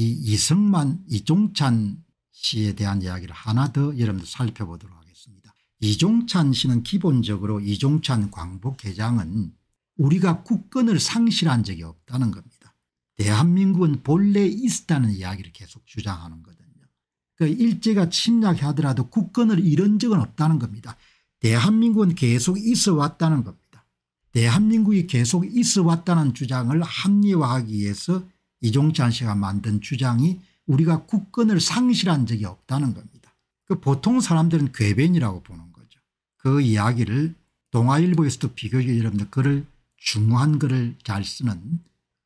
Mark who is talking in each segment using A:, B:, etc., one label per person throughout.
A: 이 이승만 이종찬 씨에 대한 이야기를 하나 더 여러분들 살펴보도록 하겠습니다. 이종찬 씨는 기본적으로 이종찬 광복회장은 우리가 국권을 상실한 적이 없다는 겁니다. 대한민국은 본래 있었다는 이야기를 계속 주장하는 거거든요. 그 일제가 침략하더라도 국권을 잃은 적은 없다는 겁니다. 대한민국은 계속 있어 왔다는 겁니다. 대한민국이 계속 있어 왔다는 주장을 합리화하기 위해서 이종찬 씨가 만든 주장이 우리가 국권을 상실한 적이 없다는 겁니다. 그 보통 사람들은 궤변이라고 보는 거죠. 그 이야기를 동아일보에서도 비교적 여러분들 글을 중요한 글을 잘 쓰는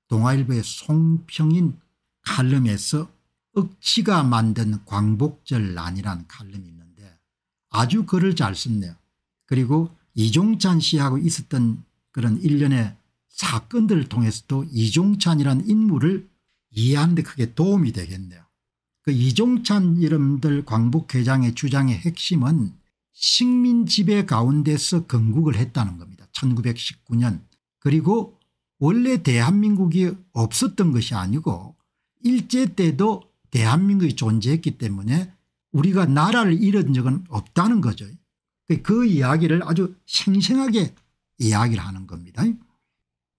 A: 동아일보의 송평인 칼럼에서 억지가 만든 광복절 난이란 칼럼이 있는데 아주 글을 잘 썼네요. 그리고 이종찬 씨하고 있었던 그런 일련의 사건들을 통해서도 이종찬이라는 인물을 이해하는 데 크게 도움이 되겠네요. 그 이종찬 이름들 광복회장의 주장의 핵심은 식민 지배 가운데서 건국을 했다는 겁니다. 1919년 그리고 원래 대한민국이 없었던 것이 아니고 일제 때도 대한민국이 존재했기 때문에 우리가 나라를 잃은 적은 없다는 거죠. 그 이야기를 아주 생생하게 이야기를 하는 겁니다.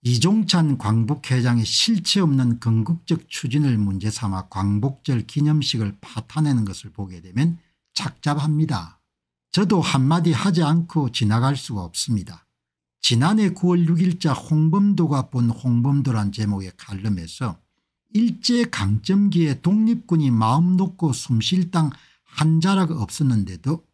A: 이종찬 광복회장의 실체 없는 건국적 추진을 문제 삼아 광복절 기념식을 파탄내는 것을 보게 되면 착잡합니다. 저도 한마디 하지 않고 지나갈 수가 없습니다. 지난해 9월 6일자 홍범도가 본 홍범도란 제목의 칼럼에서 일제강점기에 독립군이 마음 놓고 숨쉴 땅 한 자락 없었는데도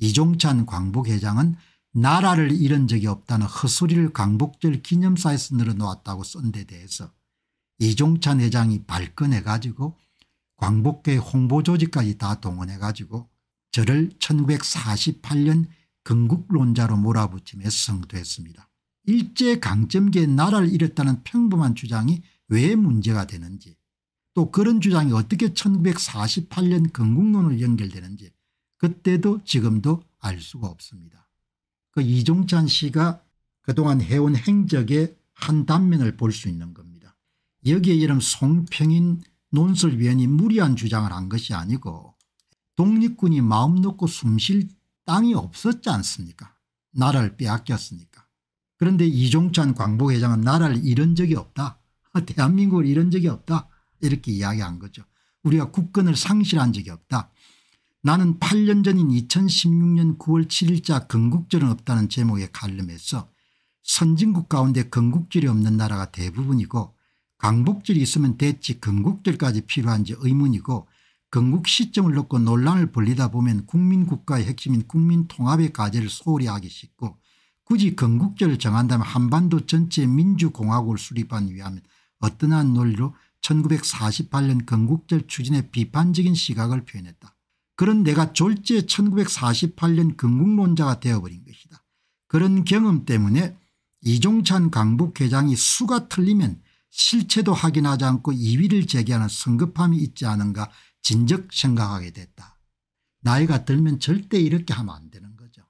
A: 이종찬 광복회장은 나라를 잃은 적이 없다는 헛소리를 강복절 기념사에서 늘어놓았다고 쓴 데 대해서 이종찬 회장이 발끈해 가지고 광복계 홍보조직까지 다 동원해 가지고 저를 1948년 건국론자로 몰아붙임에 성도했습니다 일제강점기에 나라를 잃었다는 평범한 주장이 왜 문제가 되는지 또 그런 주장이 어떻게 1948년 건국론으로 연결되는지 그때도 지금도 알 수가 없습니다. 그 이종찬 씨가 그동안 해온 행적의 한 단면을 볼 수 있는 겁니다. 여기에 이름 송평인 논설위원이 무리한 주장을 한 것이 아니고 독립군이 마음 놓고 숨 쉴 땅이 없었지 않습니까 나라를 빼앗겼으니까. 그런데 이종찬 광복회장은 나라를 잃은 적이 없다. 대한민국을 잃은 적이 없다. 이렇게 이야기한 거죠. 우리가 국권을 상실한 적이 없다. 나는 8년 전인 2016년 9월 7일자 건국절은 없다는 제목의 칼럼에서 선진국 가운데 건국절이 없는 나라가 대부분이고 강복절이 있으면 대체 건국절까지 필요한지 의문이고 건국 시점을 놓고 논란을 벌리다 보면 국민국가의 핵심인 국민통합의 과제를 소홀히 하기 쉽고 굳이 건국절을 정한다면 한반도 전체 민주공화국을 수립한 위하면 어떠한 논리로 1948년 건국절 추진에 비판적인 시각을 표현했다. 그런 내가 졸지에 1948년 근국론자가 되어버린 것이다. 그런 경험 때문에 이종찬 강북회장이 수가 틀리면 실체도 확인하지 않고 2위를 제기하는 성급함이 있지 않은가 진즉 생각하게 됐다. 나이가 들면 절대 이렇게 하면 안 되는 거죠.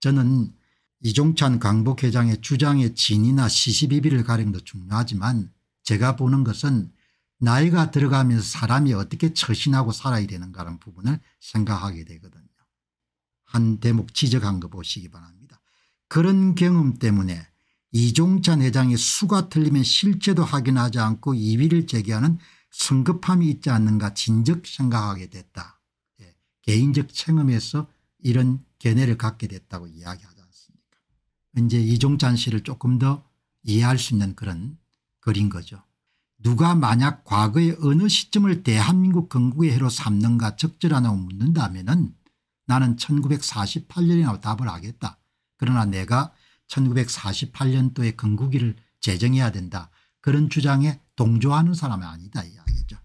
A: 저는 이종찬 강북회장의 주장의 진위나 시시비비를 가리는 것도 중요하지만 제가 보는 것은 나이가 들어가면서 사람이 어떻게 처신하고 살아야 되는가라는 부분을 생각하게 되거든요. 한 대목 지적한 거 보시기 바랍니다. 그런 경험 때문에 이종찬 회장의 수가 틀리면 실제도 확인하지 않고 이의를 제기하는 성급함이 있지 않는가 진즉 생각하게 됐다. 예. 개인적 체험에서 이런 견해를 갖게 됐다고 이야기하지 않습니까 이제 이종찬 씨를 조금 더 이해할 수 있는 그런 글인 거죠. 누가 만약 과거의 어느 시점을 대한민국 건국의 해로 삼는가 적절하냐고 묻는다면 은 나는 1948년이라고 답을 하겠다. 그러나 내가 1948년도에 건국일을 제정해야 된다. 그런 주장에 동조하는 사람이 아니다 이야기죠.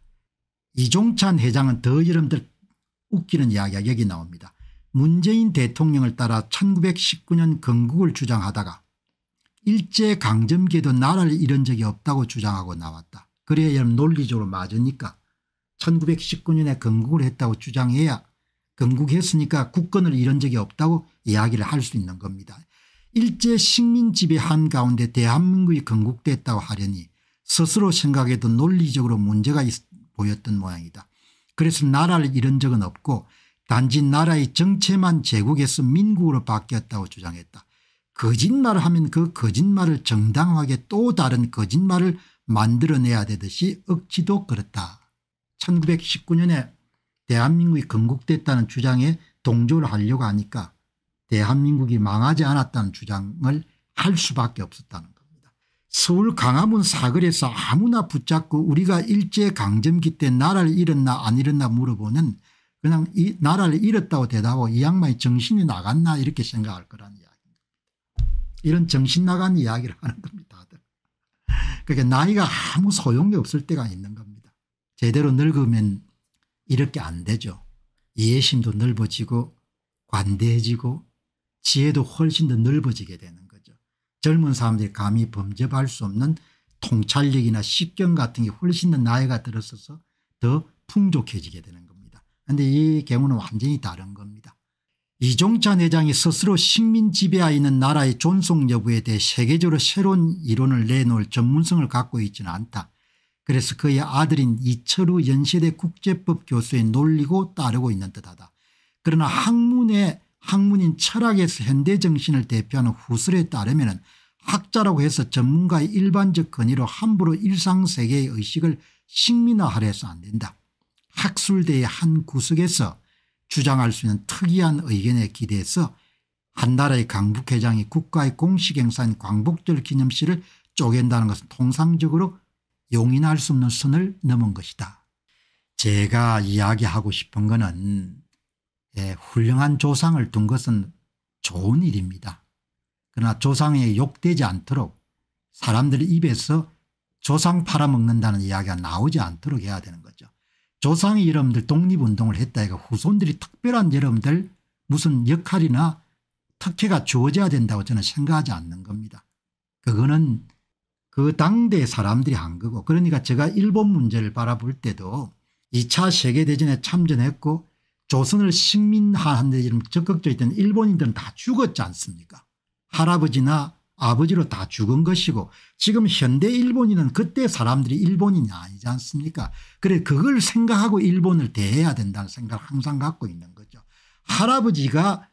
A: 이종찬 회장은 더 여러분들 웃기는 이야기가 여기 나옵니다. 문재인 대통령을 따라 1919년 건국을 주장하다가 일제강점기에도 나라를 잃은 적이 없다고 주장하고 나왔다. 그래야 논리적으로 맞으니까 1919년에 건국을 했다고 주장해야 건국했으니까 국권을 잃은 적이 없다고 이야기를 할 수 있는 겁니다. 일제 식민 지배 한가운데 대한민국이 건국됐다고 하려니 스스로 생각해도 논리적으로 문제가 보였던 모양이다. 그래서 나라를 잃은 적은 없고 단지 나라의 정체만 제국에서 민국으로 바뀌었다고 주장했다. 거짓말하면 을그 거짓말을 정당하게 또 다른 거짓말을 만들어내야 되듯이 억지도 그렇다. 1919년에 대한민국이 건국됐다는 주장에 동조를 하려고 하니까 대한민국이 망하지 않았다는 주장을 할 수밖에 없었다는 겁니다. 서울 강화문 사거리에서 아무나 붙잡고 우리가 일제강점기 때 나라를 잃었나 안 잃었나 물어보는 그냥 이 나라를 잃었다고 대답하고 이 양반이 정신이 나갔나 이렇게 생각할 거라는 이야기입니다. 이런 정신 나간 이야기를 하는 겁니다. 그러니까 나이가 아무 소용이 없을 때가 있는 겁니다. 제대로 늙으면 이렇게 안 되죠. 이해심도 넓어지고 관대해지고 지혜도 훨씬 더 넓어지게 되는 거죠. 젊은 사람들이 감히 범접할 수 없는 통찰력이나 식견 같은 게 훨씬 더 나이가 들었어서 더 풍족해지게 되는 겁니다. 그런데 이 경우는 완전히 다른 겁니다. 이종찬 회장이 스스로 식민 지배하 있는 나라의 존속 여부에 대해 세계적으로 새로운 이론을 내놓을 전문성을 갖고 있지는 않다. 그래서 그의 아들인 이철우 연세대 국제법 교수에 놀리고 따르고 있는 듯하다. 그러나 학문의 학문인 철학에서 현대 정신을 대표하는 후술에 따르면 학자라고 해서 전문가의 일반적 권위로 함부로 일상세계의 의식을 식민화하려 해서 안 된다. 학술대의 한 구석에서 주장할 수 있는 특이한 의견에 기대해서 한나라의 강북 회장이 국가의 공식 행사인 광복절 기념식을 쪼갠다는 것은 통상적으로 용인할 수 없는 선을 넘은 것이다. 제가 이야기하고 싶은 것은 예, 훌륭한 조상을 둔 것은 좋은 일입니다. 그러나 조상에 욕되지 않도록 사람들 입에서 조상 팔아먹는다는 이야기가 나오지 않도록 해야 되는 거죠. 조상이 여러분들 독립운동을 했다 이거 후손들이 특별한 여러분들 무슨 역할이나 특혜가 주어져야 된다고 저는 생각하지 않는 겁니다. 그거는 그 당대 사람들이 한 거고 그러니까 제가 일본 문제를 바라볼 때도 2차 세계대전에 참전했고 조선을 식민하는데 적극적이던 일본인들은 다 죽었지 않습니까 할아버지나 아버지로 다 죽은 것이고 지금 현대 일본인은 그때 사람들이 일본인이 아니지 않습니까 그래 그걸 생각하고 일본을 대해야 된다는 생각을 항상 갖고 있는 거죠. 할아버지가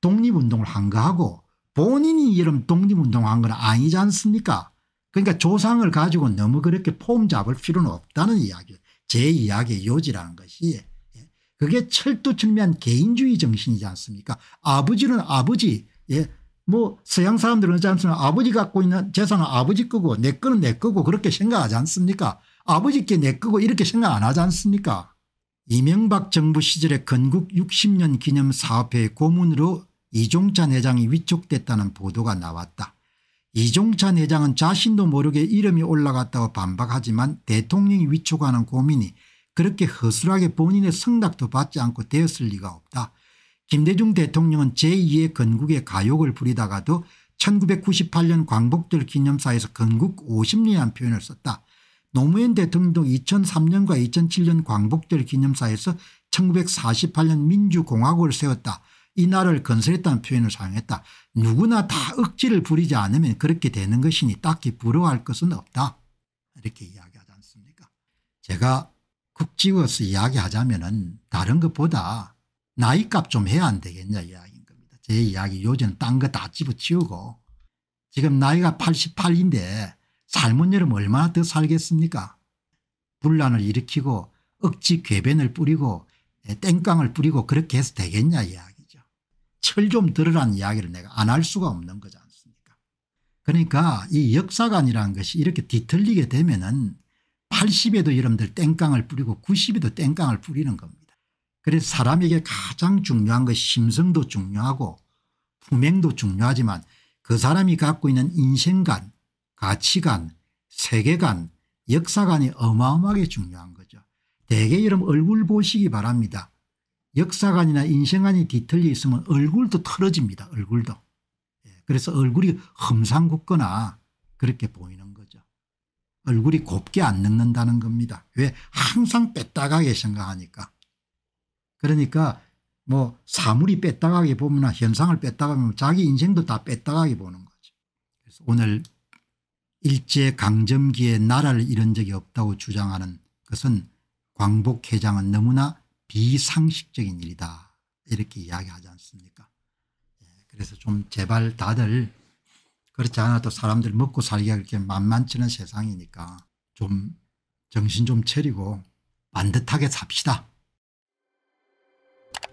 A: 독립운동을 한 거하고 본인이 이름 독립운동한 건 아니지 않습니까 그러니까 조상을 가지고 너무 그렇게 폼 잡을 필요는 없다는 이야기 제 이야기의 요지라는 것이 예. 그게 철두철미한 개인주의 정신이지 않습니까 아버지는 아버지 예, 뭐 서양 사람들은 그렇지 않습니까 아버지 갖고 있는 재산은 아버지 거고 내 거는 내 거고 그렇게 생각하지 않습니까 아버지께 내 거고 이렇게 생각 안 하지 않습니까 이명박 정부 시절에 건국 60년 기념 사업회의 고문으로 이종찬 회장이 위촉됐다는 보도가 나왔다. 이종찬 회장은 자신도 모르게 이름이 올라갔다고 반박하지만 대통령이 위촉하는 고민이 그렇게 허술하게 본인의 승낙도 받지 않고 되었을 리가 없다. 김대중 대통령은 제2의 건국의 가욕을 부리다가도 1998년 광복절 기념사에서 건국 50년이라는 표현을 썼다. 노무현 대통령도 2003년과 2007년 광복절 기념사에서 1948년 민주공화국을 세웠다. 이 나라를 건설했다는 표현을 사용했다. 누구나 다 억지를 부리지 않으면 그렇게 되는 것이니 딱히 부러워할 것은 없다. 이렇게 이야기하지 않습니까 제가 국지워서 이야기하자면 다른 것보다 나이값 좀 해야 안 되겠냐 이야기인 겁니다. 제 이야기 요즘 딴거 다 집어치우고 지금 나이가 88인데 삶은 여름 얼마나 더 살겠습니까 분란을 일으키고 억지 괴변을 뿌리고 예, 땡깡을 뿌리고 그렇게 해서 되겠냐 이야기죠. 철 좀 들으란 이야기를 내가 안 할 수가 없는 거지 않습니까 그러니까 이 역사관이라는 것이 이렇게 뒤틀리게 되면 은 80에도 여러분들 땡깡을 뿌리고 90에도 땡깡을 뿌리는 겁니다. 그래서 사람에게 가장 중요한 것이 심성도 중요하고 품행도 중요하지만 그 사람이 갖고 있는 인생관 가치관 세계관 역사관이 어마어마하게 중요한 거죠. 대개 여러분 얼굴 보시기 바랍니다. 역사관이나 인생관이 뒤틀려 있으면 얼굴도 털어집니다 얼굴도. 예, 그래서 얼굴이 험상궂거나 그렇게 보이는 거죠. 얼굴이 곱게 안 늙는다는 겁니다. 왜 항상 뺐다가게 생각하니까. 그러니까 뭐 사물이 뺐다가게 보면 현상을 뺐다가면 보 자기 인생도 다 뺐다가게 보는 거죠. 그래서 오늘 일제강점기에 나라를 잃은 적이 없다고 주장하는 것은 광복회장은 너무나 비상식적인 일이다 이렇게 이야기하지 않습니까 예, 그래서 좀 제발 다들 그렇지 않아도 사람들 먹고 살기가 그렇게 만만치는 세상이니까 좀 정신 좀 차리고 반듯하게 삽시다.